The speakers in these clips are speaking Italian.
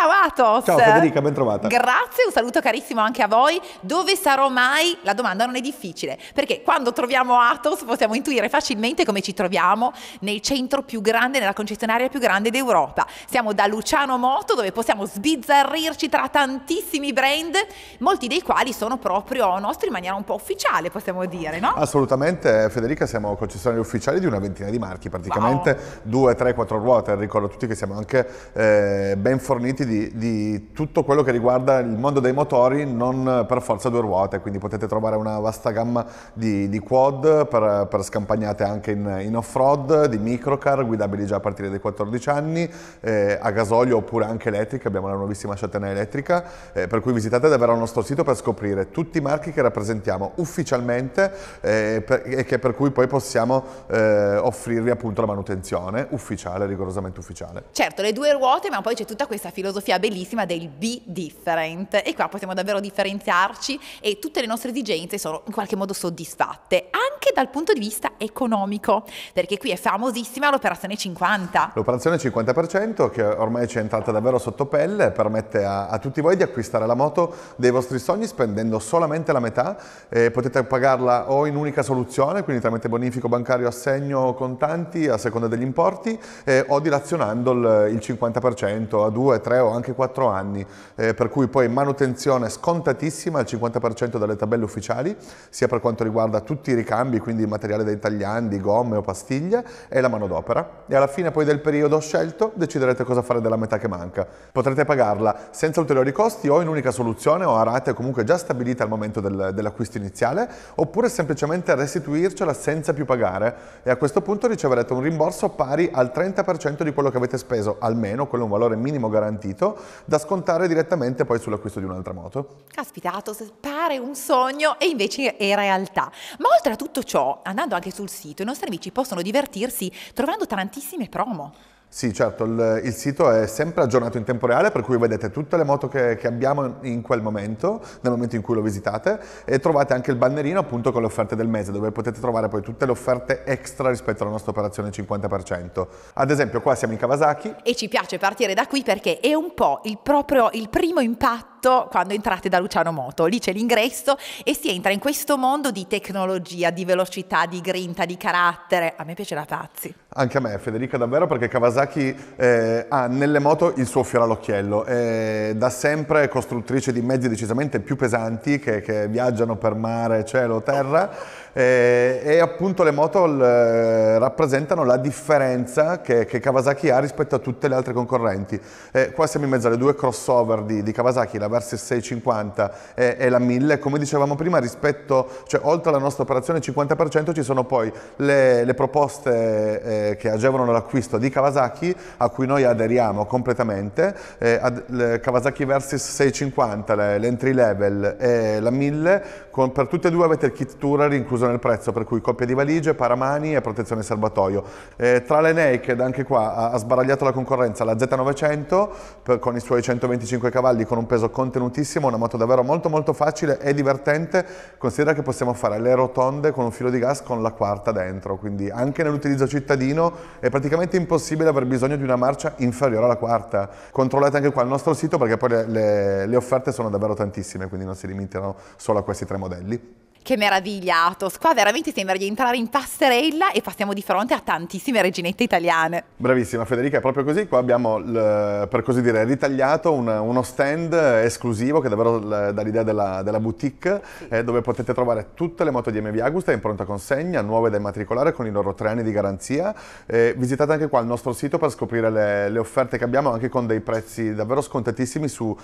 how Stratos. Ciao Federica, ben trovata. Grazie, un saluto carissimo anche a voi. Dove sarò mai? La domanda non è difficile, perché quando troviamo Atos possiamo intuire facilmente come ci troviamo nel centro più grande, nella concessionaria più grande d'Europa. Siamo da Luciano Moto, dove possiamo sbizzarrirci tra tantissimi brand, molti dei quali sono proprio nostri in maniera un po' ufficiale, possiamo dire, no? Assolutamente, Federica, siamo concessionari ufficiali di una ventina di marchi, praticamente wow. due, tre, quattro ruote. Ricordo a tutti che siamo anche eh, ben forniti di di, tutto quello che riguarda il mondo dei motori, non per forza due ruote, quindi potete trovare una vasta gamma di, di quad per, per, scampagnate anche in, in off-road, di microcar guidabili già a partire dai 14 anni, eh, a gasolio oppure anche elettriche, abbiamo la nuovissima Chatena elettrica, eh, per cui visitate davvero il nostro sito per scoprire tutti i marchi che rappresentiamo ufficialmente eh, per, e che per cui poi possiamo eh, offrirvi appunto la manutenzione ufficiale, rigorosamente ufficiale. Certo, le due ruote, ma poi c'è tutta questa filosofia bellissima del be different e qua possiamo davvero differenziarci e tutte le nostre esigenze sono in qualche modo soddisfatte anche dal punto di vista economico perché qui è famosissima l'operazione 50. L'operazione 50% che ormai ci è entrata davvero sotto pelle permette a, a, tutti voi di acquistare la moto dei vostri sogni spendendo solamente la metà eh, potete pagarla o in unica soluzione quindi tramite bonifico bancario assegno contanti a seconda degli importi eh, o dilazionando il, il 50% a 2, 3 o anche anche 4 anni, eh, per cui poi manutenzione scontatissima al 50% dalle tabelle ufficiali, sia per quanto riguarda tutti i ricambi, quindi il materiale dei tagliandi, gomme o pastiglie, e la manodopera. E alla fine poi del periodo scelto deciderete cosa fare della metà che manca. Potrete pagarla senza ulteriori costi o in unica soluzione o a rate comunque già stabilite al momento del, dell'acquisto iniziale, oppure semplicemente restituircela senza più pagare e a questo punto riceverete un rimborso pari al 30% di quello che avete speso, almeno quello è un valore minimo garantito, da scontare direttamente poi sull'acquisto di un'altra moto. Caspitato, pare un sogno e invece è realtà. Ma oltre a tutto ciò, andando anche sul sito, i nostri amici possono divertirsi trovando tantissime promo. Sì, certo, il, il, sito è sempre aggiornato in tempo reale, per cui vedete tutte le moto che, che, abbiamo in quel momento, nel momento in cui lo visitate, e trovate anche il bannerino appunto con le offerte del mese, dove potete trovare poi tutte le offerte extra rispetto alla nostra operazione 50%. Ad esempio qua siamo in Kawasaki. E ci piace partire da qui perché è un po' il proprio, il primo impatto fatto quando entrate da Luciano Moto. Lì c'è l'ingresso e si entra in questo mondo di tecnologia, di velocità, di grinta, di carattere. A me piace la pazzi. Anche a me, Federica, davvero, perché Kawasaki eh, ha nelle moto il suo fiore all'occhiello. È da sempre costruttrice di mezzi decisamente più pesanti che, che viaggiano per mare, cielo, terra. Eh, e appunto le moto l, rappresentano la differenza che, che, Kawasaki ha rispetto a tutte le altre concorrenti. Eh, qua siamo in mezzo alle due crossover di, di Kawasaki, la Versys 650 e, e, la 1000, come dicevamo prima, rispetto, cioè, oltre alla nostra operazione 50% ci sono poi le, le proposte eh, che agevolano l'acquisto di Kawasaki, a cui noi aderiamo completamente, eh, ad, le, Kawasaki Versys 650, l'entry le, level e la 1000, con, per tutte e due avete il kit tourer incluso nel prezzo, per cui coppie di valigie, paramani e protezione serbatoio. Eh, tra le naked, anche qua, ha, ha sbaragliato la concorrenza la Z900 per, con i suoi 125 cavalli con un peso contenutissimo, una moto davvero molto molto facile e divertente, considera che possiamo fare le rotonde con un filo di gas con la quarta dentro, quindi anche nell'utilizzo cittadino è praticamente impossibile aver bisogno di una marcia inferiore alla quarta. Controllate anche qua il nostro sito perché poi le, le, le offerte sono davvero tantissime, quindi non si limitano solo a questi tre modelli. Che meraviglia, Atos. Qua veramente sembra di entrare in passerella e passiamo di fronte a tantissime reginette italiane. Bravissima Federica, è proprio così. Qua abbiamo, per così dire, ritagliato un, uno stand esclusivo che davvero dà l'idea della, della, boutique, sì. eh, dove potete trovare tutte le moto di MV Agusta in pronta consegna, nuove da immatricolare con i loro tre anni di garanzia. Eh, visitate anche qua il nostro sito per scoprire le, le, offerte che abbiamo, anche con dei prezzi davvero scontatissimi sulle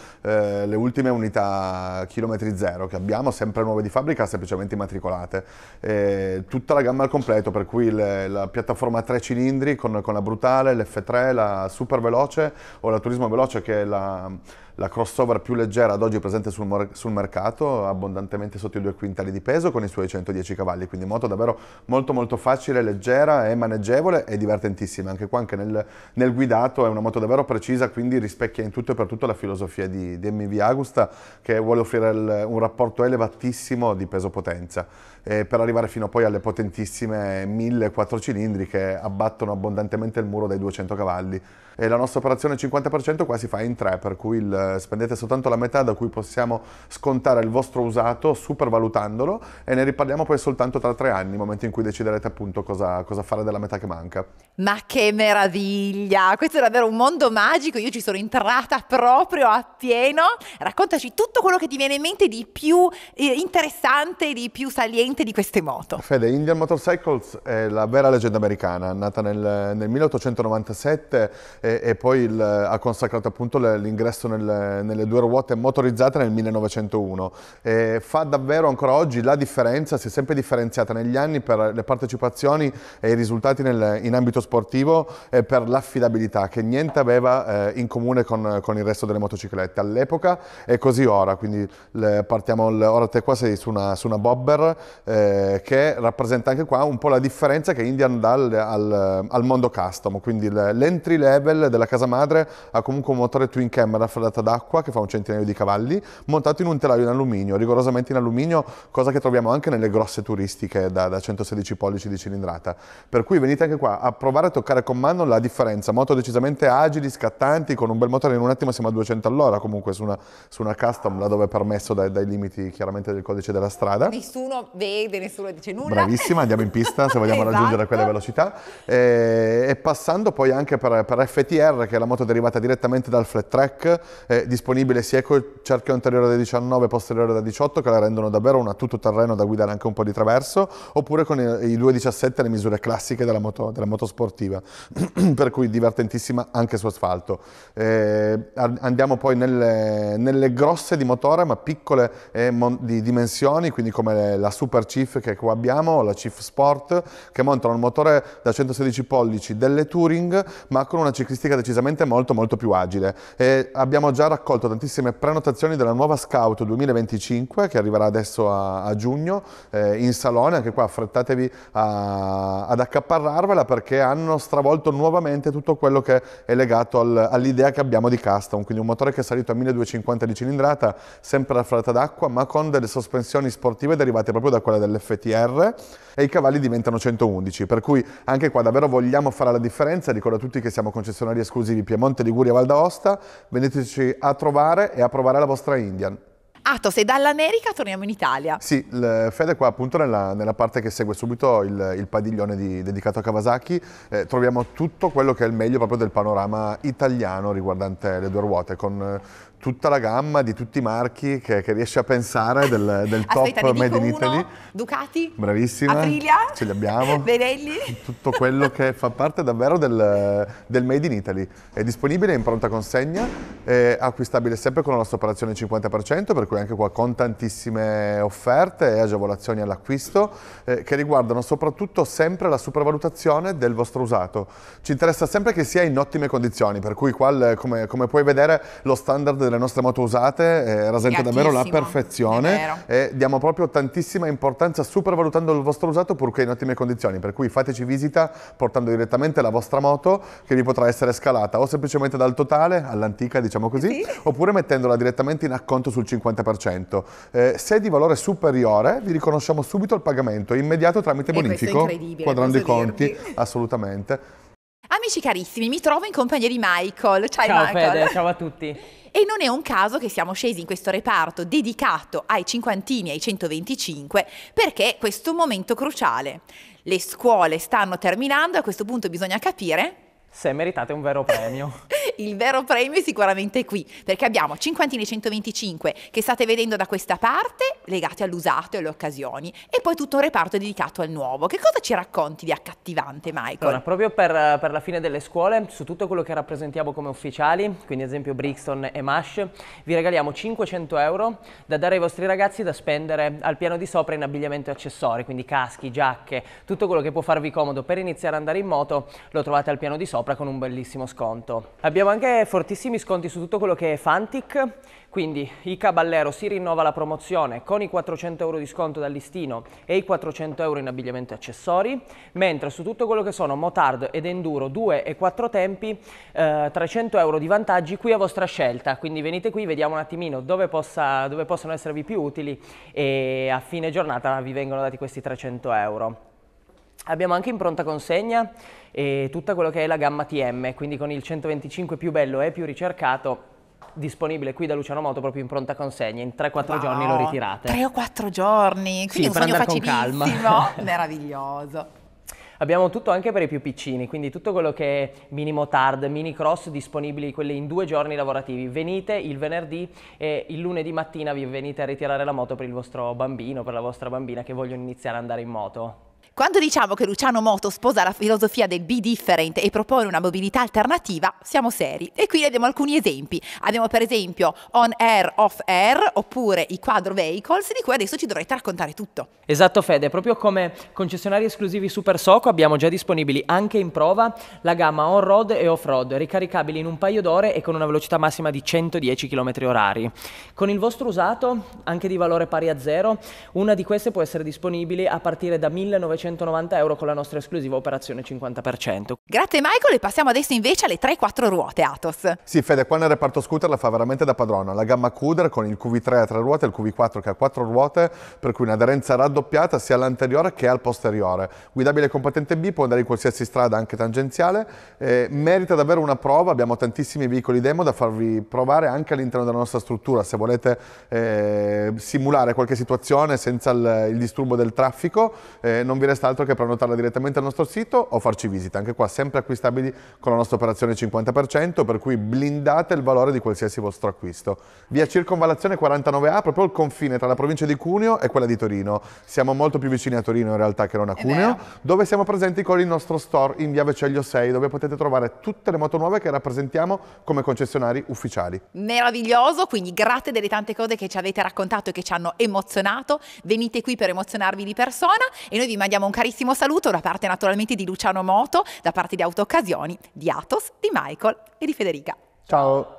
eh, ultime unità chilometri zero che abbiamo, sempre nuove di fabbrica, sempre semplicemente immatricolate. Eh, tutta la gamma al completo, per cui le, la piattaforma a tre cilindri con, con la Brutale, l'F3, la Super Veloce o la Turismo Veloce che è la la crossover più leggera ad oggi presente sul, sul, mercato, abbondantemente sotto i due quintali di peso con i suoi 110 cavalli, quindi moto davvero molto molto facile, leggera e maneggevole e divertentissima, anche qua anche nel, nel, guidato è una moto davvero precisa, quindi rispecchia in tutto e per tutto la filosofia di, di MV Agusta che vuole offrire il, un rapporto elevatissimo di peso-potenza per arrivare fino poi alle potentissime 1000 quattro cilindri che abbattono abbondantemente il muro dai 200 cavalli. E la nostra operazione 50% qua si fa in tre, per cui il eh, spendete soltanto la metà da cui possiamo scontare il vostro usato supervalutandolo e ne riparliamo poi soltanto tra tre anni, momento in cui deciderete appunto cosa, cosa fare della metà che manca. Ma che meraviglia! Questo è davvero un mondo magico, io ci sono entrata proprio a pieno. Raccontaci tutto quello che ti viene in mente di più eh, interessante, di più saliente di queste moto. Fede, Indian Motorcycles è la vera leggenda americana, nata nel, nel 1897 e, e poi il, ha consacrato appunto l'ingresso nel eh, nelle due ruote motorizzate nel 1901. Eh, fa davvero ancora oggi la differenza, si è sempre differenziata negli anni per le partecipazioni e i risultati nel, in ambito sportivo e per l'affidabilità che niente aveva eh, in comune con, con, il resto delle motociclette all'epoca e così ora. Quindi le, partiamo, le, ora te qua sei su una, su una Bobber eh, che rappresenta anche qua un po' la differenza che Indian dà al, al, al mondo custom, quindi l'entry level della casa madre ha comunque un motore twin cam raffreddato d'acqua che fa un centinaio di cavalli, montato in un telaio in alluminio, rigorosamente in alluminio, cosa che troviamo anche nelle grosse turistiche da, da 116 pollici di cilindrata. Per cui venite anche qua a provare a toccare con mano la differenza, moto decisamente agili, scattanti, con un bel motore in un attimo siamo a 200 all'ora comunque su una, su una custom, laddove è permesso dai, dai limiti chiaramente del codice della strada. Nessuno vede, nessuno dice nulla. Bravissima, andiamo in pista se vogliamo esatto. raggiungere quelle velocità. E, eh, e, passando poi anche per, per FTR, che è la moto derivata direttamente dal flat track, è disponibile sia col cerchio anteriore da 19 e posteriore da 18 che la rendono davvero una tuttoterreno da guidare anche un po' di traverso oppure con i, 2.17 le misure classiche della moto, della moto sportiva per cui divertentissima anche su asfalto eh, andiamo poi nelle, nelle, grosse di motore ma piccole eh, di dimensioni quindi come la Super Chief che qua abbiamo la Chief Sport che montano un motore da 116 pollici delle Touring ma con una ciclistica decisamente molto molto più agile eh, abbiamo già raccolto tantissime prenotazioni della nuova Scout 2025 che arriverà adesso a, a giugno eh, in salone, anche qua affrettatevi a, ad accaparrarvela perché hanno stravolto nuovamente tutto quello che è legato al, all'idea che abbiamo di custom, quindi un motore che è salito a 1250 di cilindrata, sempre a fretta d'acqua, ma con delle sospensioni sportive derivate proprio da quella dell'FTR e i cavalli diventano 111, per cui anche qua davvero vogliamo fare la differenza, ricordo a tutti che siamo concessionari esclusivi Piemonte, Liguria, Val d'Aosta, veniteci a trovare e a provare la vostra Indian. Ato, ah, sei dall'America, torniamo in Italia. Sì, Fede qua appunto nella, nella parte che segue subito il, il padiglione di, dedicato a Kawasaki eh, troviamo tutto quello che è il meglio proprio del panorama italiano riguardante le due ruote, con eh, tutta la gamma di tutti i marchi che, che riesce a pensare del, del Aspetta, top Made in uno, Italy. Ducati, bravissima, Aprilia, ce li abbiamo, Benelli. Tutto quello che fa parte davvero del, del, Made in Italy. È disponibile in pronta consegna, è acquistabile sempre con la nostra operazione 50%, per cui anche qua con tantissime offerte e agevolazioni all'acquisto eh, che riguardano soprattutto sempre la supervalutazione del vostro usato. Ci interessa sempre che sia in ottime condizioni, per cui qua, come, come puoi vedere, lo standard delle nostre moto usate eh, rasenta davvero la perfezione e diamo proprio tantissima importanza supervalutando il vostro usato purché in ottime condizioni, per cui fateci visita portando direttamente la vostra moto che vi potrà essere scalata o semplicemente dal totale all'antica diciamo così sì. oppure mettendola direttamente in acconto sul 50%. Eh, se è di valore superiore vi riconosciamo subito il pagamento immediato tramite bonifico, quadrando i conti, assolutamente. Amici carissimi, mi trovo in compagnia di Michael. Ciao, ciao Michael. Fede, ciao a tutti. E non è un caso che siamo scesi in questo reparto dedicato ai cinquantini e ai 125 perché questo è un momento cruciale. Le scuole stanno terminando, a questo punto bisogna capire se meritate un vero premio. il vero premio è sicuramente qui, perché abbiamo cinquantine 125 che state vedendo da questa parte, legati all'usato e alle occasioni, e poi tutto un reparto dedicato al nuovo. Che cosa ci racconti di accattivante, Michael? Allora, proprio per, eh, per la fine delle scuole, su tutto quello che rappresentiamo come ufficiali, quindi ad esempio Brixton e Mash, vi regaliamo 500 euro da dare ai vostri ragazzi da spendere al piano di sopra in abbigliamento e accessori, quindi caschi, giacche, tutto quello che può farvi comodo per iniziare ad andare in moto, lo trovate al piano di sopra sopra con un bellissimo sconto. Abbiamo anche fortissimi sconti su tutto quello che è Fantic, quindi i Caballero si rinnova la promozione con i 400 euro di sconto dal listino e i 400 euro in abbigliamento e accessori, mentre su tutto quello che sono Motard ed Enduro 2 e 4 tempi eh, 300 euro di vantaggi qui a vostra scelta, quindi venite qui, vediamo un attimino dove, possa, dove possono esservi più utili e a fine giornata vi vengono dati questi 300 euro. Abbiamo anche in pronta consegna e tutta quello che è la gamma TM, quindi con il 125 più bello e più ricercato disponibile qui da Luciano Moto proprio in pronta consegna, in 3-4 wow, giorni lo ritirate. 3 o 4 giorni, quindi sì, un sogno con calma. meraviglioso. Abbiamo tutto anche per i più piccini, quindi tutto quello che è mini motard, mini cross disponibili quelle in due giorni lavorativi. Venite il venerdì e il lunedì mattina vi venite a ritirare la moto per il vostro bambino, per la vostra bambina che vogliono iniziare ad andare in moto. Quando diciamo che Luciano Moto sposa la filosofia del be different e propone una mobilità alternativa, siamo seri. E qui abbiamo alcuni esempi. Abbiamo per esempio on air, off air, oppure i quadro vehicles, di cui adesso ci dovrete raccontare tutto. Esatto Fede, proprio come concessionari esclusivi Super Soco abbiamo già disponibili anche in prova la gamma on-road e off-road, ricaricabili in un paio d'ore e con una velocità massima di 110 km orari. Con il vostro usato, anche di valore pari a zero, una di queste può essere disponibile a partire da 1900 190 euro con la nostra esclusiva operazione 50%. Grazie Michael e passiamo adesso invece alle 3-4 ruote Atos. Sì Fede, qua nel reparto scooter la fa veramente da padrona, la gamma Cuder con il QV3 a 3 ruote e il QV4 che ha 4 ruote, per cui un'aderenza raddoppiata sia all'anteriore che al posteriore. Guidabile con patente B, può andare in qualsiasi strada anche tangenziale, eh, merita davvero una prova, abbiamo tantissimi veicoli demo da farvi provare anche all'interno della nostra struttura, se volete eh, simulare qualche situazione senza il, il disturbo del traffico, eh, non vi resta rest'altro che prenotarla direttamente al nostro sito o farci visita, anche qua sempre acquistabili con la nostra operazione 50%, per cui blindate il valore di qualsiasi vostro acquisto. Via Circonvallazione 49A, proprio il confine tra la provincia di Cuneo e quella di Torino. Siamo molto più vicini a Torino in realtà che non a Cuneo, dove siamo presenti con il nostro store in via Veceglio 6, dove potete trovare tutte le moto nuove che rappresentiamo come concessionari ufficiali. Meraviglioso, quindi grazie delle tante cose che ci avete raccontato e che ci hanno emozionato. Venite qui per emozionarvi di persona e noi vi mandiamo un carissimo saluto da parte naturalmente di Luciano Moto, da parte di Autooccasioni, di Atos, di Michael e di Federica. Ciao!